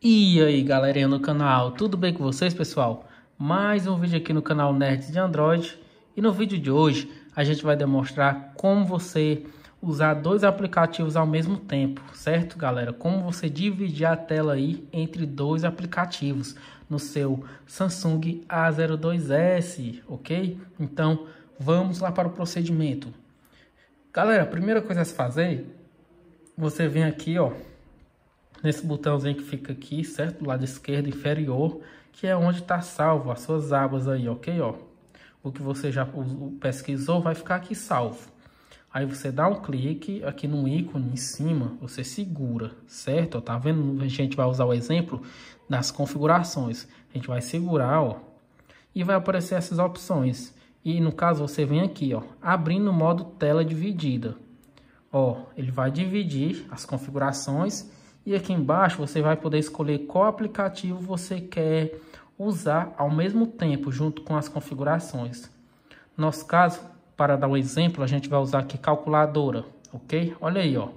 E aí galerinha no canal, tudo bem com vocês pessoal? Mais um vídeo aqui no canal Nerds de Android E no vídeo de hoje a gente vai demonstrar como você usar dois aplicativos ao mesmo tempo Certo galera? Como você dividir a tela aí entre dois aplicativos No seu Samsung A02s, ok? Então vamos lá para o procedimento Galera, a primeira coisa a se fazer Você vem aqui ó nesse botãozinho que fica aqui, certo? Do lado esquerdo inferior, que é onde está salvo as suas abas aí, ok? Ó, o que você já pesquisou vai ficar aqui salvo. Aí você dá um clique aqui no ícone em cima, você segura, certo? tá vendo? A gente vai usar o exemplo das configurações. A gente vai segurar, ó, e vai aparecer essas opções. E no caso você vem aqui, ó, abrindo o modo tela dividida. Ó, ele vai dividir as configurações e aqui embaixo você vai poder escolher qual aplicativo você quer usar ao mesmo tempo, junto com as configurações. No nosso caso, para dar um exemplo, a gente vai usar aqui calculadora, ok? Olha aí, ó.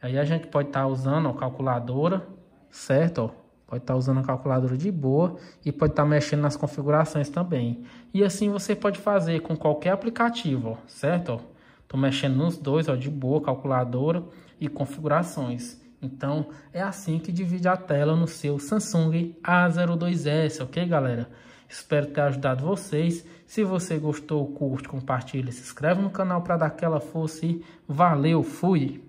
Aí a gente pode estar tá usando a calculadora, certo? Ó. Pode estar tá usando a calculadora de boa e pode estar tá mexendo nas configurações também. E assim você pode fazer com qualquer aplicativo, ó, certo? Estou mexendo nos dois, ó, de boa, calculadora e configurações. Então, é assim que divide a tela no seu Samsung A02s, ok, galera? Espero ter ajudado vocês. Se você gostou, curte, compartilha, se inscreve no canal para dar aquela força e valeu, fui!